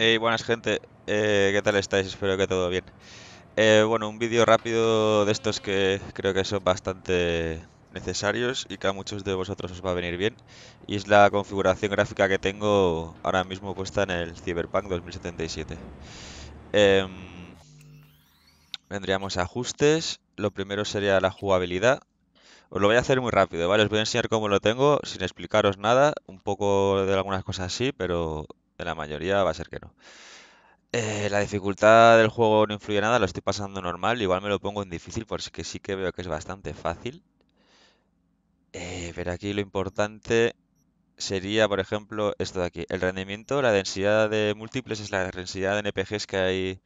Hey, buenas gente, eh, ¿qué tal estáis? Espero que todo bien. Eh, bueno, un vídeo rápido de estos que creo que son bastante necesarios y que a muchos de vosotros os va a venir bien. Y es la configuración gráfica que tengo ahora mismo puesta en el Cyberpunk 2077. Em, vendríamos a ajustes, lo primero sería la jugabilidad. Os lo voy a hacer muy rápido, ¿vale? Os voy a enseñar cómo lo tengo, sin explicaros nada, un poco de algunas cosas así, pero la mayoría va a ser que no. Eh, la dificultad del juego no influye nada, lo estoy pasando normal, igual me lo pongo en difícil porque sí que veo que es bastante fácil. Eh, pero aquí lo importante sería, por ejemplo, esto de aquí. El rendimiento, la densidad de múltiples es la densidad de NPGs que hay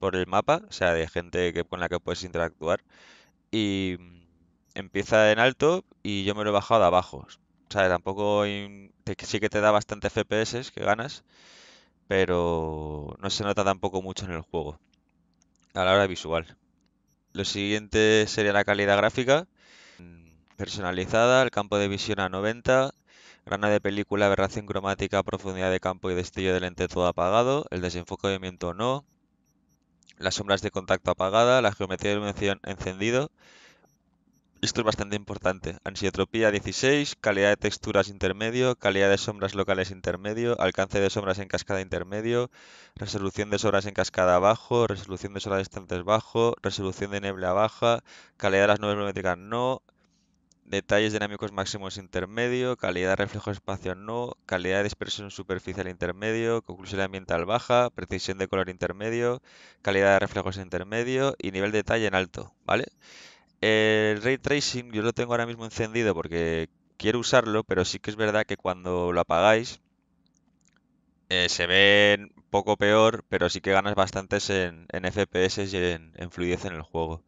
por el mapa, o sea, de gente que, con la que puedes interactuar. Y mm, empieza en alto y yo me lo he bajado de abajo. O sea, tampoco sí que te da bastante FPS que ganas, pero no se nota tampoco mucho en el juego a la hora visual. Lo siguiente sería la calidad gráfica personalizada, el campo de visión a 90, grana de película, aberración cromática, profundidad de campo y destello de lente todo apagado, el de movimiento no, las sombras de contacto apagada, la geometría de iluminación encendido, esto es bastante importante. Ansiotropía 16, calidad de texturas intermedio, calidad de sombras locales intermedio, alcance de sombras en cascada intermedio, resolución de sombras en cascada bajo, resolución de sombras distantes bajo, resolución de niebla baja, calidad de las nubes biométricas no, detalles dinámicos máximos intermedio, calidad de reflejo espacio no, calidad de dispersión superficial intermedio, conclusión ambiental baja, precisión de color intermedio, calidad de reflejos intermedio y nivel de detalle en alto, ¿vale? El ray tracing yo lo tengo ahora mismo encendido porque quiero usarlo, pero sí que es verdad que cuando lo apagáis eh, se ve poco peor, pero sí que ganas bastantes en, FPS y en, fluidez en el juego.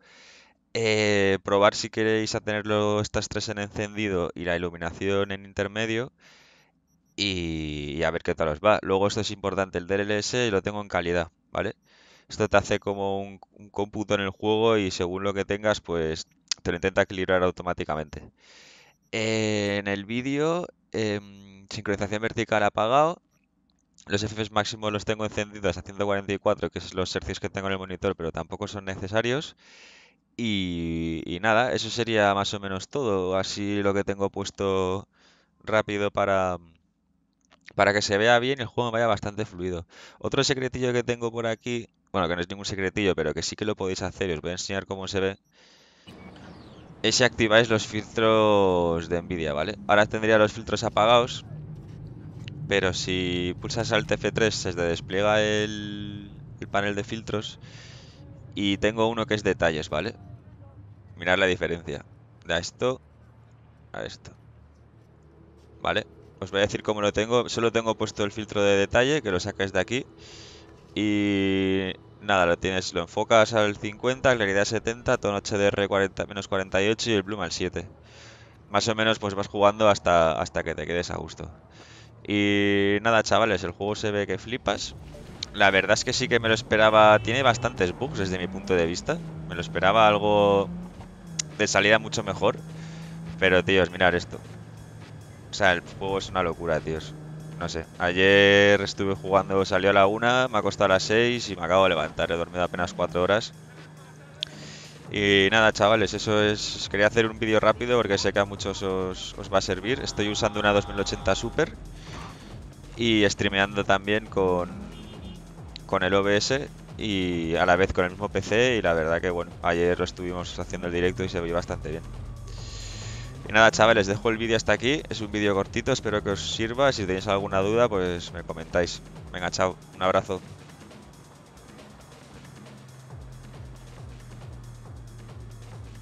Eh, probar si queréis a tenerlo estas tres en encendido y la iluminación en intermedio y, a ver qué tal os va. Luego esto es importante, el DLS lo tengo en calidad, ¿vale? Esto te hace como un, cómputo en el juego y según lo que tengas, pues te lo intenta equilibrar automáticamente. Eh, en el vídeo, em, sincronización vertical apagado. Los FPS máximos los tengo encendidos a 144, que es los servicios que tengo en el monitor, pero tampoco son necesarios. Y, nada, eso sería más o menos todo. Así lo que tengo puesto rápido para, para que se vea bien y el juego vaya bastante fluido. Otro secretillo que tengo por aquí bueno, que no es ningún secretillo, pero que sí que lo podéis hacer y os voy a enseñar cómo se ve, es si activáis los filtros de NVIDIA, ¿vale? Ahora tendría los filtros apagados, pero si pulsas al tf 3 se despliega el, el panel de filtros y tengo uno que es detalles, ¿vale? Mirad la diferencia, de esto a esto, ¿vale? Os voy a decir cómo lo tengo, solo tengo puesto el filtro de detalle, que lo sacáis de aquí y nada, lo tienes, lo enfocas al 50, claridad 70, tono HDR 40, menos 48 y el bloom al 7. Más o menos pues vas jugando hasta, hasta que te quedes a gusto. Y nada, chavales, el juego se ve que flipas. La verdad es que sí que me lo esperaba. Tiene bastantes bugs desde mi punto de vista. Me lo esperaba algo de salida mucho mejor. Pero, tíos, mirar esto. O sea, el juego es una locura, tíos. No sé. Ayer estuve jugando, salió a la una, me ha costado a las 6 y me acabo de levantar. He dormido apenas 4 horas. Y nada, chavales, eso es... Quería hacer un vídeo rápido porque sé que a muchos os, va a servir. Estoy usando una 2080 Super y streameando también con, con el OBS y a la vez con el mismo PC y la verdad que bueno, ayer lo estuvimos haciendo el directo y se veía bastante bien. Y nada, chavales, dejo el vídeo hasta aquí. Es un vídeo cortito, espero que os sirva. Si tenéis alguna duda, pues me comentáis. Venga, chao. Un abrazo.